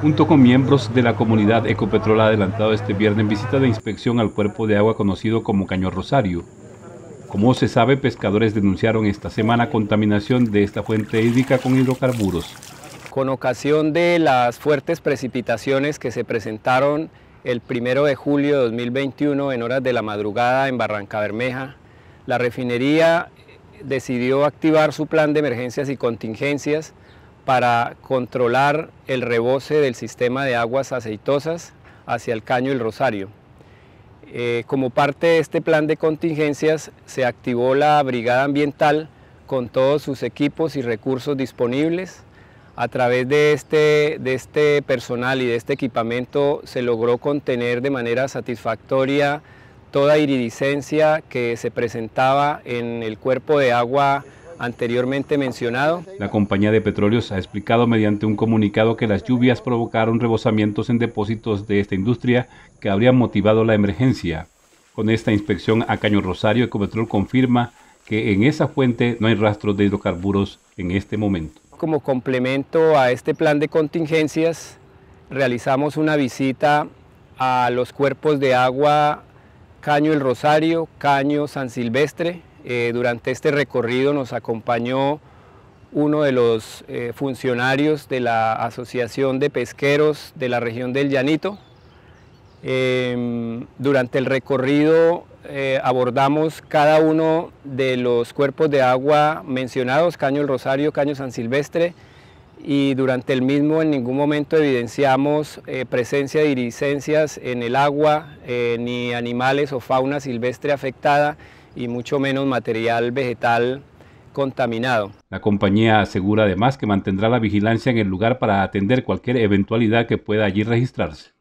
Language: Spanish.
junto con miembros de la comunidad Ecopetrol ha adelantado este viernes visita de inspección al cuerpo de agua conocido como Caño Rosario. Como se sabe, pescadores denunciaron esta semana contaminación de esta fuente hídrica con hidrocarburos. Con ocasión de las fuertes precipitaciones que se presentaron el 1 de julio de 2021 en horas de la madrugada en Barranca Bermeja, la refinería decidió activar su plan de emergencias y contingencias para controlar el rebose del sistema de aguas aceitosas hacia el caño El Rosario. Eh, como parte de este plan de contingencias se activó la Brigada Ambiental con todos sus equipos y recursos disponibles. A través de este, este personal y de este equipamiento se logró contener de manera satisfactoria toda iridicencia que se presentaba en el cuerpo de agua anteriormente mencionado. La compañía de petróleos ha explicado mediante un comunicado que las lluvias provocaron rebosamientos en depósitos de esta industria que habrían motivado la emergencia. Con esta inspección a Caño Rosario, Ecopetrol confirma que en esa fuente no hay rastros de hidrocarburos en este momento. Como complemento a este plan de contingencias, realizamos una visita a los cuerpos de agua Caño El Rosario, Caño San Silvestre, eh, durante este recorrido nos acompañó uno de los eh, funcionarios de la Asociación de Pesqueros de la región del Llanito. Em, durante el recorrido eh, abordamos cada uno de los cuerpos de agua mencionados, Caño El Rosario, Caño San Silvestre, y durante el mismo en ningún momento evidenciamos presencia de iriscencias en el agua, ni animales o fauna silvestre afectada, y mucho menos material vegetal contaminado. La compañía asegura además que mantendrá la vigilancia en el lugar para atender cualquier eventualidad que pueda allí registrarse.